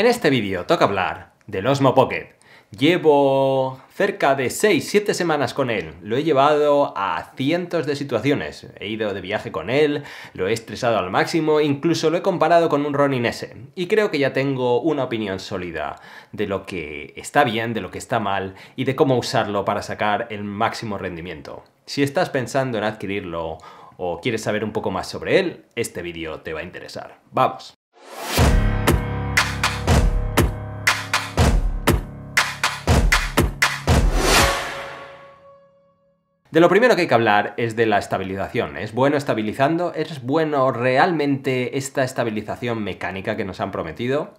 En este vídeo toca hablar del Osmo Pocket. Llevo cerca de 6-7 semanas con él. Lo he llevado a cientos de situaciones. He ido de viaje con él, lo he estresado al máximo, incluso lo he comparado con un Ronin S. Y creo que ya tengo una opinión sólida de lo que está bien, de lo que está mal y de cómo usarlo para sacar el máximo rendimiento. Si estás pensando en adquirirlo o quieres saber un poco más sobre él, este vídeo te va a interesar. ¡Vamos! De lo primero que hay que hablar es de la estabilización. ¿Es bueno estabilizando? ¿Es bueno realmente esta estabilización mecánica que nos han prometido?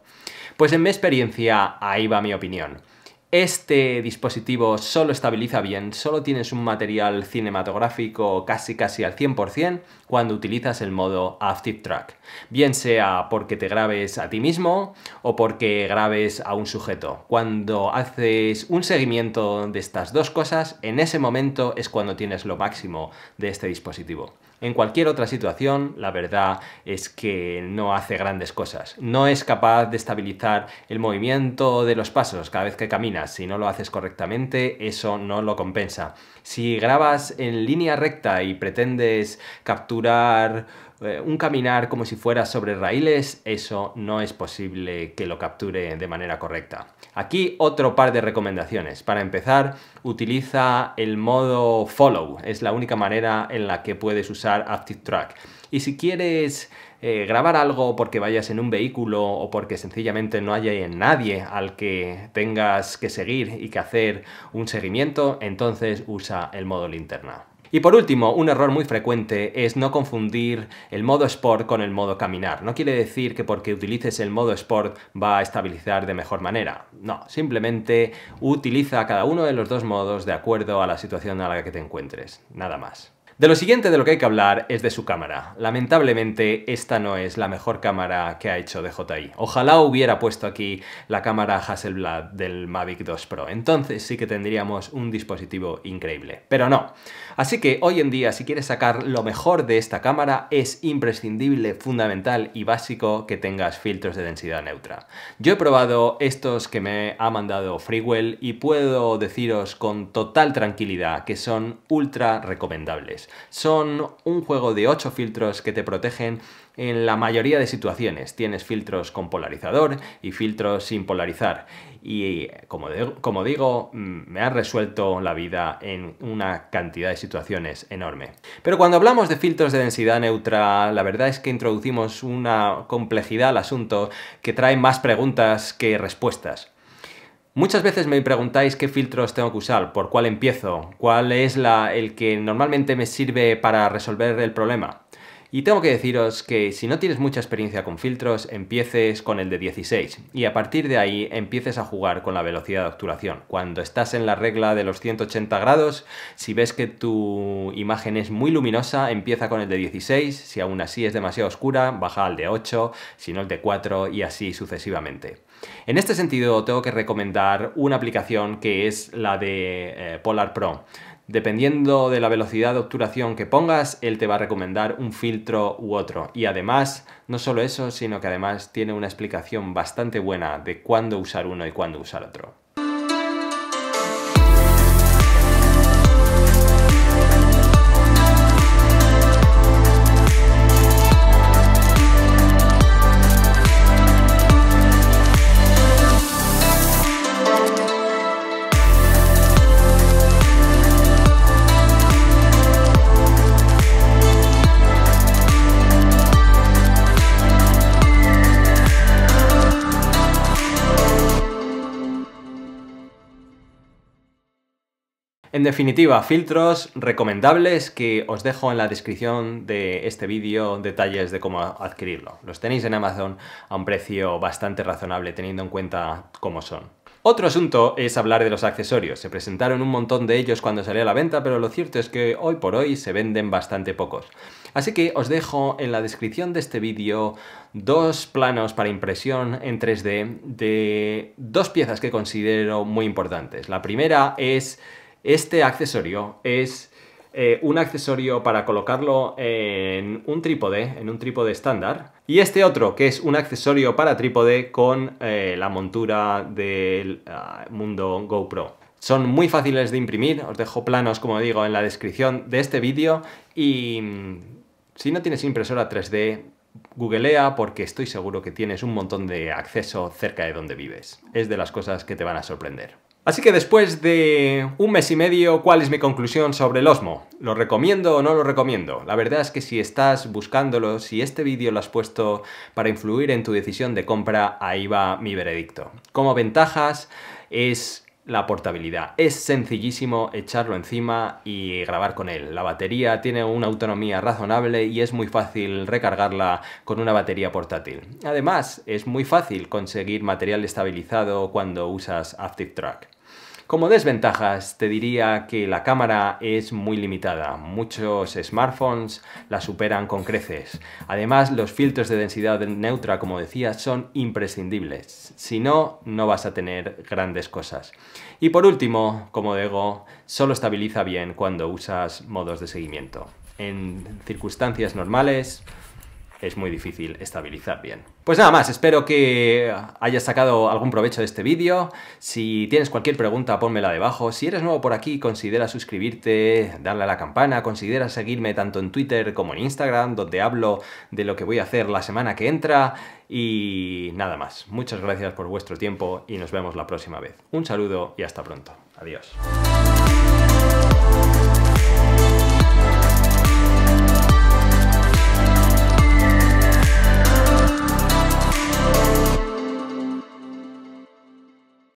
Pues en mi experiencia, ahí va mi opinión. Este dispositivo solo estabiliza bien, solo tienes un material cinematográfico casi casi al 100% cuando utilizas el modo Active Track, bien sea porque te grabes a ti mismo o porque grabes a un sujeto. Cuando haces un seguimiento de estas dos cosas, en ese momento es cuando tienes lo máximo de este dispositivo. En cualquier otra situación, la verdad es que no hace grandes cosas. No es capaz de estabilizar el movimiento de los pasos cada vez que caminas. Si no lo haces correctamente, eso no lo compensa. Si grabas en línea recta y pretendes capturar eh, un caminar como si fuera sobre raíles, eso no es posible que lo capture de manera correcta. Aquí otro par de recomendaciones. Para empezar, utiliza el modo follow, es la única manera en la que puedes usar Active Track. Y si quieres eh, grabar algo porque vayas en un vehículo o porque sencillamente no haya nadie al que tengas que seguir y que hacer un seguimiento, entonces usa el modo linterna. Y por último, un error muy frecuente es no confundir el modo Sport con el modo caminar. No quiere decir que porque utilices el modo Sport va a estabilizar de mejor manera. No, simplemente utiliza cada uno de los dos modos de acuerdo a la situación a la que te encuentres. Nada más. De lo siguiente de lo que hay que hablar es de su cámara. Lamentablemente esta no es la mejor cámara que ha hecho DJI. Ojalá hubiera puesto aquí la cámara Hasselblad del Mavic 2 Pro, entonces sí que tendríamos un dispositivo increíble, pero no. Así que hoy en día si quieres sacar lo mejor de esta cámara es imprescindible, fundamental y básico que tengas filtros de densidad neutra. Yo he probado estos que me ha mandado Freewell y puedo deciros con total tranquilidad que son ultra recomendables. Son un juego de 8 filtros que te protegen en la mayoría de situaciones. Tienes filtros con polarizador y filtros sin polarizar. Y como, como digo, mm, me ha resuelto la vida en una cantidad de situaciones enorme. Pero cuando hablamos de filtros de densidad neutra, la verdad es que introducimos una complejidad al asunto que trae más preguntas que respuestas. Muchas veces me preguntáis qué filtros tengo que usar, por cuál empiezo, cuál es el que normalmente me sirve para resolver el problema. Y tengo que deciros que si no tienes mucha experiencia con filtros, empieces con el de 16 y a partir de ahí empieces a jugar con la velocidad de obturación. Cuando estás en la regla de los 180 grados, si ves que tu imagen es muy luminosa, empieza con el de 16, si aún así es demasiado oscura, baja al de 8, si no el de 4 y así sucesivamente. En este sentido, tengo que recomendar una aplicación que es la de eh, Polar Pro. Dependiendo de la velocidad de obturación que pongas, él te va a recomendar un filtro u otro. Y además, no solo eso, sino que además tiene una explicación bastante buena de cuándo usar uno y cuándo usar otro. En definitiva, filtros recomendables que os dejo en la descripción de este vídeo detalles de cómo adquirirlo. Los tenéis en Amazon a un precio bastante razonable teniendo en cuenta cómo son. Otro asunto es hablar de los accesorios. Se presentaron un montón de ellos cuando salió a la venta, pero lo cierto es que hoy por hoy se venden bastante pocos. Así que os dejo en la descripción de este vídeo dos planos para impresión en 3D de dos piezas que considero muy importantes. La primera es este accesorio es eh, un accesorio para colocarlo en un trípode, en un trípode estándar. Y este otro, que es un accesorio para trípode con eh, la montura del ah, mundo GoPro. Son muy fáciles de imprimir, os dejo planos, como digo, en la descripción de este vídeo y mm, si no tienes impresora 3D, googlea porque estoy seguro que tienes un montón de acceso cerca de donde vives. Es de las cosas que te van a sorprender. Así que después de un mes y medio, ¿cuál es mi conclusión sobre el Osmo? ¿Lo recomiendo o no lo recomiendo? La verdad es que si estás buscándolo, si este vídeo lo has puesto para influir en tu decisión de compra, ahí va mi veredicto. Como ventajas es la portabilidad. Es sencillísimo echarlo encima y grabar con él. La batería tiene una autonomía razonable y es muy fácil recargarla con una batería portátil. Además, es muy fácil conseguir material estabilizado cuando usas Active Track. Como desventajas, te diría que la cámara es muy limitada. Muchos smartphones la superan con creces. Además, los filtros de densidad neutra, como decía, son imprescindibles. Si no, no vas a tener grandes cosas. Y por último, como digo, solo estabiliza bien cuando usas modos de seguimiento. En circunstancias normales, es muy difícil estabilizar bien. Pues nada más, espero que hayas sacado algún provecho de este vídeo. Si tienes cualquier pregunta, ponmela debajo. Si eres nuevo por aquí, considera suscribirte, darle a la campana, considera seguirme tanto en Twitter como en Instagram, donde hablo de lo que voy a hacer la semana que entra. Y nada más, muchas gracias por vuestro tiempo y nos vemos la próxima vez. Un saludo y hasta pronto. Adiós.